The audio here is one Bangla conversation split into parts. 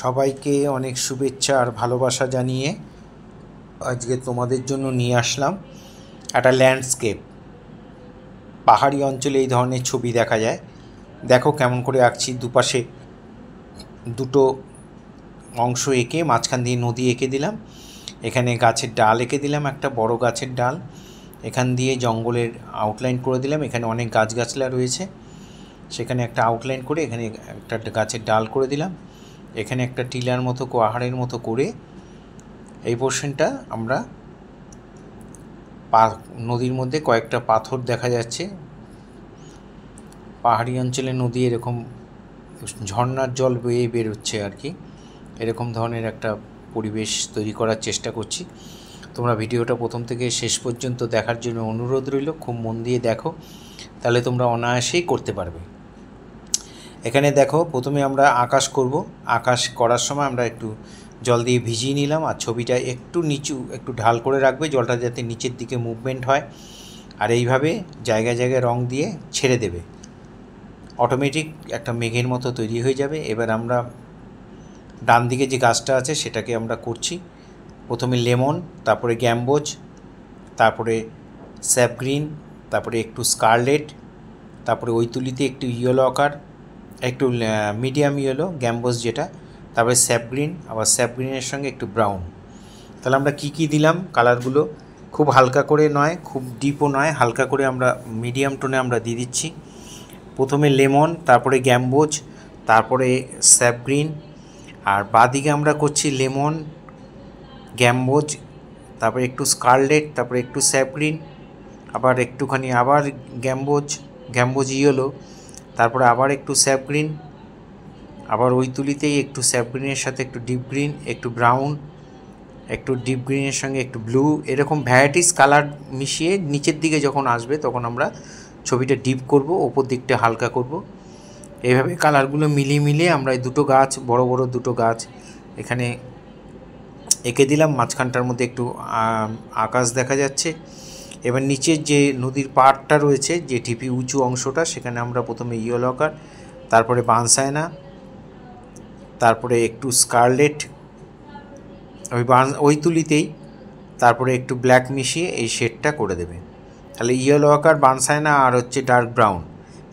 সবাইকে অনেক শুভেচ্ছা আর ভালোবাসা জানিয়ে আজকে তোমাদের জন্য নিয়ে আসলাম একটা ল্যান্ডস্কেপ পাহাড়ি অঞ্চলে এই ধরনের ছবি দেখা যায় দেখো কেমন করে আঁকছি দুপাশে দুটো অংশ এঁকে মাঝখান দিয়ে নদী এঁকে দিলাম এখানে গাছের ডাল এঁকে দিলাম একটা বড় গাছের ডাল এখান দিয়ে জঙ্গলের আউটলাইন করে দিলাম এখানে অনেক গাছগাছলা রয়েছে সেখানে একটা আউটলাইন করে এখানে একটা গাছের ডাল করে দিলাম এখানে একটা টিলার মতো কোয়াহারের মতো করে এই পোর্শনটা আমরা পা নদীর মধ্যে কয়েকটা পাথর দেখা যাচ্ছে পাহাড়ি অঞ্চলে নদী এরকম ঝর্নার জল বয়ে বেরোচ্ছে আর কি এরকম ধরনের একটা পরিবেশ তৈরি করার চেষ্টা করছি তোমরা ভিডিওটা প্রথম থেকে শেষ পর্যন্ত দেখার জন্য অনুরোধ রইল খুব মন দিয়ে দেখো তাহলে তোমরা অনায়াসেই করতে পারবে এখানে দেখো প্রথমে আমরা আকাশ করব আকাশ করার সময় আমরা একটু জল দিয়ে ভিজিয়ে নিলাম আর ছবিটা একটু নিচু একটু ঢাল করে রাখবে জলটা যাতে নিচের দিকে মুভমেন্ট হয় আর এইভাবে জায়গায় জায়গায় রং দিয়ে ছেড়ে দেবে অটোমেটিক একটা মেঘের মতো তৈরি হয়ে যাবে এবার আমরা ডান দিকে যে গাছটা আছে সেটাকে আমরা করছি প্রথমে লেমন তারপরে গ্যাম্বোজ তারপরে স্যাপগ্রিন তারপরে একটু স্কারলেট তারপরে ওই তুলিতে একটু ইয়েলো আকার একটু মিডিয়াম ইয়েলো গ্যাম্বোস যেটা তারপরে স্যাপগ্রিন আবার স্যাপগ্রিনের সঙ্গে একটু ব্রাউন তাহলে আমরা কী কী দিলাম কালারগুলো খুব হালকা করে নয় খুব ডিপও নয় হালকা করে আমরা মিডিয়াম টোনে আমরা দিয়ে দিচ্ছি প্রথমে লেমন তারপরে গ্যাম্বোজ তারপরে স্যাপগ্রিন আর বাদিকে আমরা করছি লেমন গ্যাম্বোজ তারপরে একটু স্কারলেট তারপরে একটু স্যাপগ্রিন আবার একটুখানি আবার গ্যাম্বোজ গ্যাম্বোজ ইয়েলো তারপরে আবার একটু স্যাপ গ্রিন আবার ওই তুলিতেই একটু স্যাপ গ্রিনের সাথে একটু ডিপ গ্রিন একটু ব্রাউন একটু ডিপ গ্রিনের সঙ্গে একটু ব্লু এরকম ভ্যারাইটিস কালার মিশিয়ে নিচের দিকে যখন আসবে তখন আমরা ছবিটা ডিপ করব ওপর দিকটা হালকা করব এইভাবে কালারগুলো মিলিয়ে মিলিয়ে আমরা এই দুটো গাছ বড় বড় দুটো গাছ এখানে এঁকে দিলাম মাঝখানটার মধ্যে একটু আকাশ দেখা যাচ্ছে এবার নিচের যে নদীর পাড়টা রয়েছে যে ঢিপি উঁচু অংশটা সেখানে আমরা প্রথমে লকার তারপরে বানসায়না তারপরে একটু স্কারলেট ওই বান ওই তুলিতেই তারপরে একটু ব্ল্যাক মিশিয়ে এই শেডটা করে দেবে তাহলে ইয়েলো আকার বানসায়না আর হচ্ছে ডার্ক ব্রাউন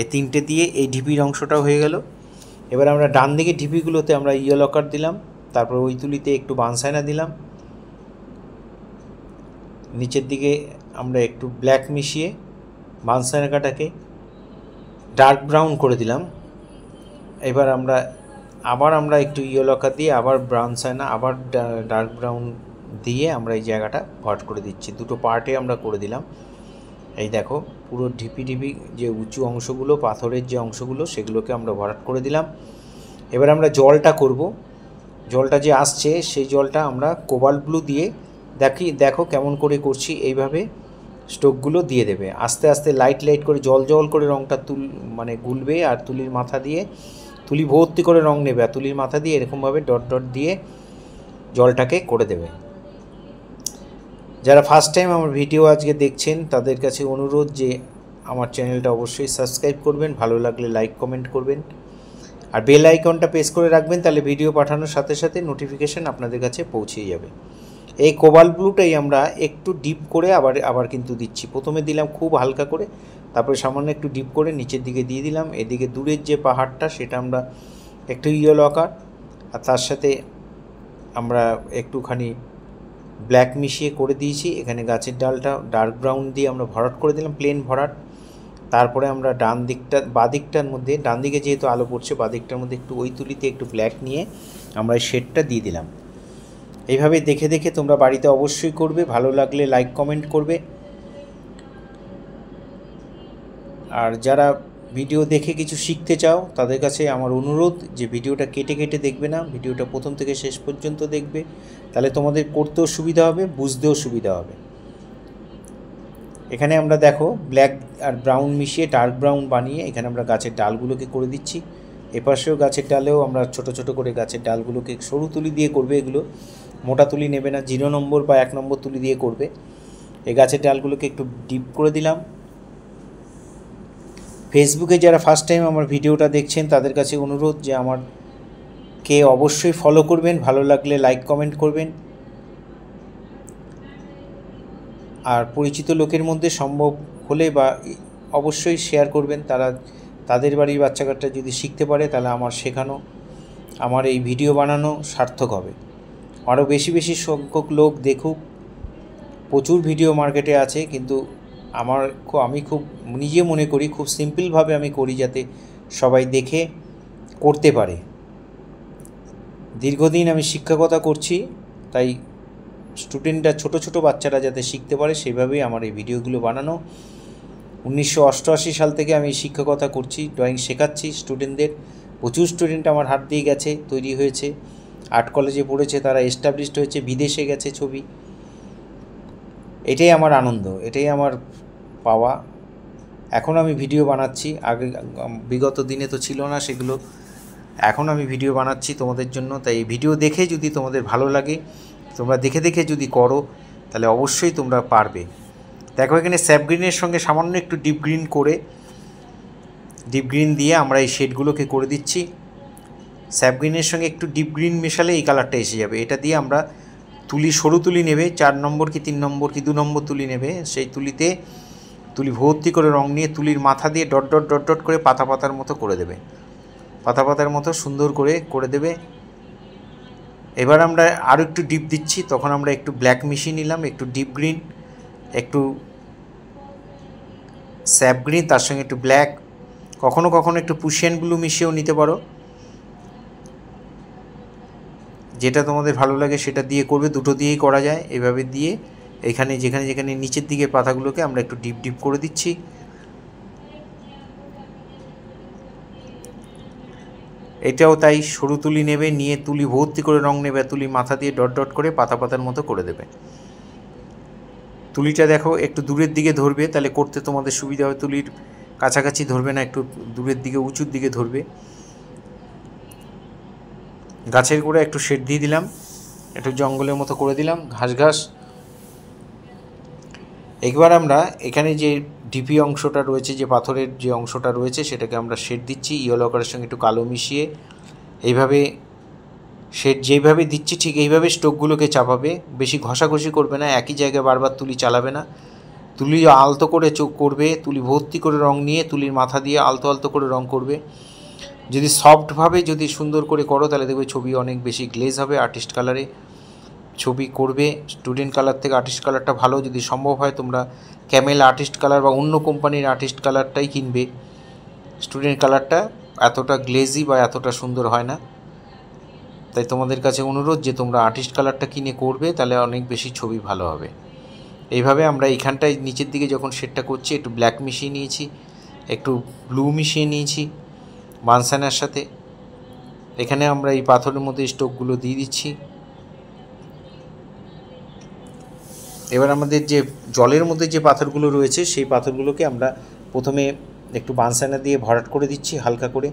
এই তিনটে দিয়ে এই ঢিপির অংশটা হয়ে গেল এবার আমরা ডান দিকে ঢিপিগুলোতে আমরা ইয়েলো আকার দিলাম তারপর ওই তুলিতে একটু বানসায়না দিলাম নিচের দিকে আমরা একটু ব্ল্যাক মিশিয়ে বানসানাকাটাকে ডার্ক ব্রাউন করে দিলাম এবার আমরা আবার আমরা একটু ইয়োলকা দিয়ে আবার ব্রাউন সায়না আবার ডার্ক ব্রাউন দিয়ে আমরা এই জায়গাটা ভট করে দিচ্ছি দুটো পার্টে আমরা করে দিলাম এই দেখো পুরো ঢিপি ঢিপি যে উঁচু অংশগুলো পাথরের যে অংশগুলো সেগুলোকে আমরা ভরাট করে দিলাম এবার আমরা জলটা করব জলটা যে আসছে সেই জলটা আমরা কোবাল ব্লু দিয়ে দেখি দেখো কেমন করে করছি এইভাবে স্টোকগুলো দিয়ে দেবে আস্তে আস্তে লাইট লাইট করে জল জল করে রঙটা তুল মানে গুলবে আর তুলির মাথা দিয়ে তুলি ভর্তি করে রঙ নেবে আর তুলির মাথা দিয়ে এরকমভাবে ডট ডট দিয়ে জলটাকে করে দেবে যারা ফার্স্ট টাইম আমার ভিডিও আজকে দেখছেন তাদের কাছে অনুরোধ যে আমার চ্যানেলটা অবশ্যই সাবস্ক্রাইব করবেন ভালো লাগলে লাইক কমেন্ট করবেন আর বেল আইকনটা প্রেস করে রাখবেন তাহলে ভিডিও পাঠানোর সাথে সাথে নোটিফিকেশান আপনাদের কাছে পৌঁছে যাবে এই কোবাল ব্লুটাই আমরা একটু ডিপ করে আবার আবার কিন্তু দিচ্ছি প্রথমে দিলাম খুব হালকা করে তারপরে সামান্য একটু ডিপ করে নিচের দিকে দিয়ে দিলাম এদিকে দূরের যে পাহাড়টা সেটা আমরা একটু ইয়েলো আকার আর তার সাথে আমরা একটুখানি ব্ল্যাক মিশিয়ে করে দিয়েছি এখানে গাছের ডালটা ডার্ক ব্রাউন দিয়ে আমরা ভরাট করে দিলাম প্লেন ভরাট তারপরে আমরা ডান দিকটা বা দিকটার মধ্যে ডান দিকে যেহেতু আলো পড়ছে বা দিকটার মধ্যে একটু ওই তুলিতে একটু ব্ল্যাক নিয়ে আমরা শেডটা দিয়ে দিলাম এইভাবে দেখে দেখে তোমরা বাড়িতে অবশ্যই করবে ভালো লাগলে লাইক কমেন্ট করবে আর যারা ভিডিও দেখে কিছু শিখতে চাও তাদের কাছে আমার অনুরোধ যে ভিডিওটা কেটে কেটে দেখবে না ভিডিওটা প্রথম থেকে শেষ পর্যন্ত দেখবে তাহলে তোমাদের করতেও সুবিধা হবে বুঝতেও সুবিধা হবে এখানে আমরা দেখো ব্ল্যাক আর ব্রাউন মিশিয়ে ডার্ক ব্রাউন বানিয়ে এখানে আমরা গাছের ডালগুলোকে করে দিচ্ছি এপাশেও গাছের ডালেও আমরা ছোট ছোট করে গাছের ডালগুলোকে সরু তুলি দিয়ে করবে এগুলো মোটা তুলি নেবে না জিরো নম্বর বা এক নম্বর তুলি দিয়ে করবে এই গাছের ডালগুলোকে একটু ডিপ করে দিলাম ফেসবুকে যারা ফার্স্ট টাইম আমার ভিডিওটা দেখছেন তাদের কাছে অনুরোধ যে আমার কে অবশ্যই ফলো করবেন ভালো লাগলে লাইক কমেন্ট করবেন আর পরিচিত লোকের মধ্যে সম্ভব হলে বা অবশ্যই শেয়ার করবেন তারা তাদের বাড়ির বাচ্চা কাচ্চা যদি শিখতে পারে তাহলে আমার শেখানো আমার এই ভিডিও বানানো সার্থক হবে আরও বেশি বেশি সংখ্যক লোক দেখুক প্রচুর ভিডিও মার্কেটে আছে কিন্তু আমার আমি খুব নিজে মনে করি খুব সিম্পলভাবে আমি করি যাতে সবাই দেখে করতে পারে দীর্ঘদিন আমি শিক্ষকতা করছি তাই স্টুডেন্টরা ছোট ছোট বাচ্চারা যাতে শিখতে পারে সেভাবেই আমার এই ভিডিওগুলো বানানো উনিশশো সাল থেকে আমি শিক্ষকতা করছি ড্রয়িং শেখাচ্ছি স্টুডেন্টদের প্রচুর স্টুডেন্ট আমার হাত দিয়ে গেছে তৈরি হয়েছে আর্ট কলেজে পড়েছে তারা এস্টাবলিশড হয়েছে বিদেশে গেছে ছবি এটাই আমার আনন্দ এটাই আমার পাওয়া এখন আমি ভিডিও বানাচ্ছি আগে বিগত দিনে তো ছিল না সেগুলো এখন আমি ভিডিও বানাচ্ছি তোমাদের জন্য তাই ভিডিও দেখে যদি তোমাদের ভালো লাগে তোমরা দেখে দেখে যদি করো তাহলে অবশ্যই তোমরা পারবে দেখো এখানে স্যাপ গ্রিনের সঙ্গে সামান্য একটু ডিপ গ্রিন করে ডিপ গ্রিন দিয়ে আমরা এই শেডগুলোকে করে দিচ্ছি স্যাপ গ্রিনের সঙ্গে একটু ডিপ গ্রিন মেশালে এই কালারটা এসে যাবে এটা দিয়ে আমরা তুলি সরু তুলি নেবে চার নম্বর কি তিন নম্বর কি দু নম্বর তুলি নেবে সেই তুলিতে তুলি ভর্তি করে রং নিয়ে তুলির মাথা দিয়ে ডট ডট ডট ডট করে পাতা পাতার মতো করে দেবে পাতা পাতার মতো সুন্দর করে করে দেবে এবার আমরা আরও একটু ডিপ দিচ্ছি তখন আমরা একটু ব্ল্যাক মিশিয়ে নিলাম একটু ডিপ গ্রিন একটু স্যাপ গ্রিন তার সঙ্গে একটু ব্ল্যাক কখনো কখনো একটু পুশিয়ান ব্লু মিশিয়েও নিতে পারো যেটা তোমাদের ভালো লাগে সেটা দিয়ে করবে দুটো দিয়েই করা যায় এভাবে দিয়ে এখানে যেখানে যেখানে নিচের দিকে পাতাগুলোকে আমরা একটু ডিপ ডিপ করে দিচ্ছি এটাও তাই সরু তুলি নেবে নিয়ে তুলি ভর্তি করে রং নেবে তুলি মাথা দিয়ে ডট ডট করে পাতা পাতার মতো করে দেবে তুলিটা দেখো একটু দূরের দিকে ধরবে তাহলে করতে তোমাদের সুবিধা হবে তুলির কাছাকাছি ধরবে না একটু দূরের দিকে উঁচুর দিকে ধরবে গাছের গোড়ে একটু শেড দিয়ে দিলাম একটু জঙ্গলের মতো করে দিলাম ঘাস ঘাস একবার আমরা এখানে যে ডিপি অংশটা রয়েছে যে পাথরের যে অংশটা রয়েছে সেটাকে আমরা শেড দিচ্ছি ইয়েলোকারের সঙ্গে একটু কালো মিশিয়ে এইভাবে শেড যেইভাবে দিচ্ছি ঠিক এইভাবে স্টোকগুলোকে চাপাবে বেশি ঘষাঘষি করবে না একই জায়গায় বারবার তুলি চালাবে না তুলি আলতো করে চোখ করবে তুলি ভর্তি করে রং নিয়ে তুলির মাথা দিয়ে আলতো আলতো করে রং করবে যদি সফটভাবে যদি সুন্দর করে করো তাহলে দেখবে ছবি অনেক বেশি গ্লেজ হবে আর্টিস্ট কালারে ছবি করবে স্টুডেন্ট কালার থেকে আর্টিস্ট কালারটা ভালো যদি সম্ভব হয় তোমরা ক্যামেল আর্টিস্ট কালার বা অন্য কোম্পানির আর্টিস্ট কালারটাই কিনবে স্টুডেন্ট কালারটা এতটা গ্লেজি বা এতটা সুন্দর হয় না তাই তোমাদের কাছে অনুরোধ যে তোমরা আর্টিস্ট কালারটা কিনে করবে তাহলে অনেক বেশি ছবি ভালো হবে এইভাবে আমরা এইখানটায় নিচের দিকে যখন সেটটা করছি একটু ব্ল্যাক মিশিয়ে নিয়েছি একটু ব্লু মিশিয়ে নিয়েছি মানসানার সাথে এখানে আমরা এই পাথরের মধ্যে স্টোকগুলো দিয়ে দিচ্ছি এবার আমাদের যে জলের মধ্যে যে পাথরগুলো রয়েছে সেই পাথরগুলোকে আমরা প্রথমে একটু বানসানা দিয়ে ভরাট করে দিচ্ছি হালকা করে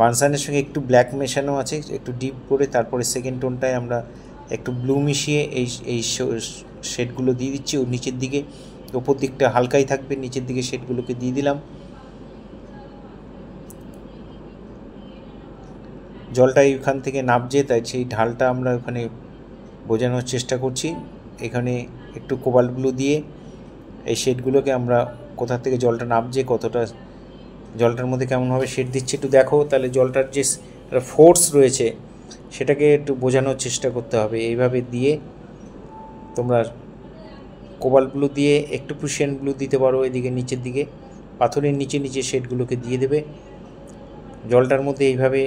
বানসানের সঙ্গে একটু ব্ল্যাক মেশানো আছে একটু ডিপ করে তারপরে সেকেন্ড টোনটায় আমরা একটু ব্লু মিশিয়ে এই এই শেডগুলো দিয়ে দিচ্ছি ওর নিচের দিকে ওপর দিকটা হালকাই থাকবে নিচের দিকে শেডগুলোকে দিয়ে দিলাম জলটা এখান থেকে নাবছে তাই সেই ঢালটা আমরা ওখানে বোঝানোর চেষ্টা করছি এখানে একটু কোবালগুলো ব্লু দিয়ে এই শেডগুলোকে আমরা কোথা থেকে জলটা নাবছে কতটা জলটার মধ্যে কেমনভাবে শেড দিচ্ছে একটু দেখো তাহলে জলটার যে ফোর্স রয়েছে সেটাকে একটু বোঝানোর চেষ্টা করতে হবে এইভাবে দিয়ে তোমরা কোবাল ব্লু দিয়ে একটু পুশিয়ান ব্লু দিতে পারো এদিকে নিচের দিকে পাথরের নিচে নিচে শেডগুলোকে দিয়ে দেবে জলটার মধ্যে এইভাবে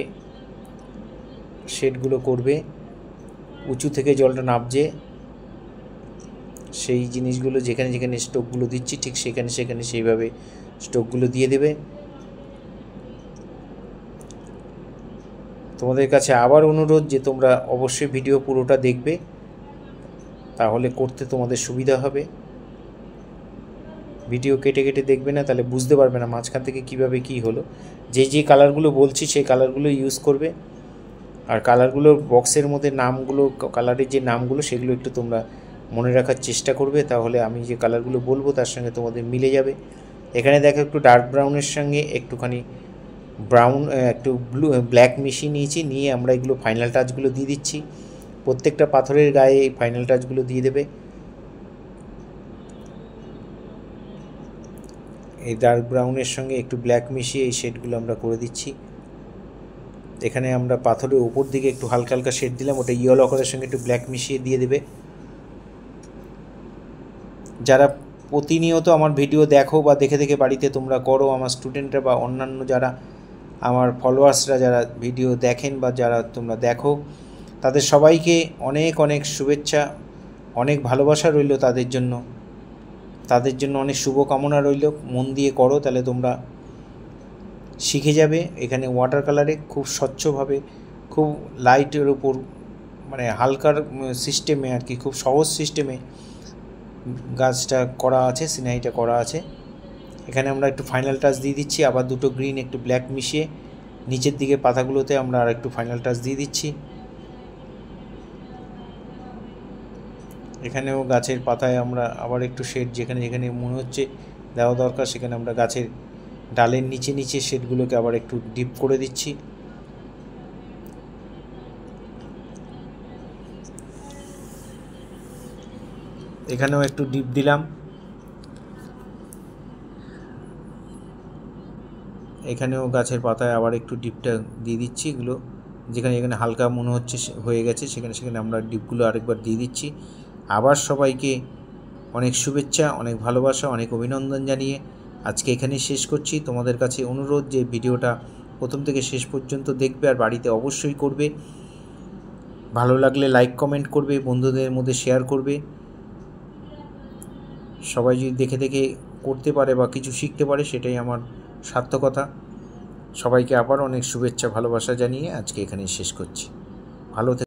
শেডগুলো করবে উঁচু থেকে জলটা নাবজে সেই জিনিসগুলো যেখানে যেখানে স্টোকগুলো দিচ্ছি ঠিক সেখানে সেখানে সেইভাবে স্টোকগুলো দিয়ে দেবে তোমাদের কাছে আবার অনুরোধ যে তোমরা অবশ্যই ভিডিও পুরোটা দেখবে তাহলে করতে তোমাদের সুবিধা হবে ভিডিও কেটে কেটে দেখবে না তাহলে বুঝতে পারবে না মাঝখান থেকে কিভাবে কি হলো যে যে কালারগুলো বলছি সেই কালারগুলো ইউজ করবে আর কালারগুলো বক্সের মধ্যে নামগুলো কালারের যে নামগুলো সেগুলো একটু তোমরা মনে রাখার চেষ্টা করবে তাহলে আমি যে কালারগুলো বলবো তার সঙ্গে তোমাদের মিলে যাবে এখানে দেখো একটু ডার্ক ব্রাউনের সঙ্গে একটুখানি ব্রাউন একটু ব্লু ব্ল্যাক মিশিয়ে নিয়েছি নিয়ে আমরা এগুলো ফাইনাল টাচগুলো দিয়ে দিচ্ছি প্রত্যেকটা পাথরের গায়ে এই ফাইনাল টাচগুলো দিয়ে দেবে এই ডার্ক ব্রাউনের সঙ্গে একটু ব্ল্যাক মিশিয়ে এই শেডগুলো আমরা করে দিচ্ছি এখানে আমরা পাথরের উপর দিকে একটু হালকা হালকা শেড দিলাম ওটা ইয়েলো কালারের সঙ্গে একটু ব্ল্যাক মিশিয়ে দিয়ে দেবে যারা প্রতিনিয়ত আমার ভিডিও দেখো বা দেখে দেখে বাড়িতে তোমরা করো আমার স্টুডেন্টরা বা অন্যান্য যারা আমার ফলোয়ার্সরা যারা ভিডিও দেখেন বা যারা তোমরা দেখো তাদের সবাইকে অনেক অনেক শুভেচ্ছা অনেক ভালোবাসা রইল তাদের জন্য তাদের জন্য অনেক শুভকামনা রইল মন দিয়ে করো তাহলে তোমরা শিখে যাবে এখানে ওয়াটার কালারে খুব স্বচ্ছভাবে খুব লাইটের উপর মানে হালকার সিস্টেমে আর কি খুব সহজ সিস্টেমে গাছটা করা আছে সিনারিটা করা আছে এখানে আমরা একটু ফাইনাল টাচ দিয়ে দিচ্ছি আবার দুটো গ্রিন একটু ব্ল্যাক মিশিয়ে নিচের দিকে পাতাগুলোতে আমরা আর একটু ফাইনাল টাচ দিয়ে দিচ্ছি এখানেও গাছের পাতায় আমরা আবার একটু শেড যেখানে যেখানে মনে হচ্ছে দেওয়া দরকার সেখানে আমরা গাছের ডালের নিচে নিচে শেডগুলোকে আবার একটু ডিপ করে দিচ্ছি এখানেও একটু ডিপ দিলাম এখানেও গাছের পাতায় আবার একটু ডিপটা দিয়ে দিচ্ছি এগুলো যেখানে এখানে হালকা মনে হচ্ছে হয়ে গেছে সেখানে সেখানে আমরা ডিপগুলো আরেকবার দিয়ে দিচ্ছি আবার সবাইকে অনেক শুভেচ্ছা অনেক ভালোবাসা অনেক অভিনন্দন জানিয়ে আজকে এখানেই শেষ করছি তোমাদের কাছে অনুরোধ যে ভিডিওটা প্রথম থেকে শেষ পর্যন্ত দেখবে আর বাড়িতে অবশ্যই করবে ভালো লাগলে লাইক কমেন্ট করবে বন্ধুদের মধ্যে শেয়ার করবে সবাই যদি দেখে দেখে করতে পারে বা কিছু শিখতে পারে সেটাই আমার সার্থকতা সবাইকে আবার অনেক শুভেচ্ছা ভালোবাসা জানিয়ে আজকে এখানে শেষ করছি ভালো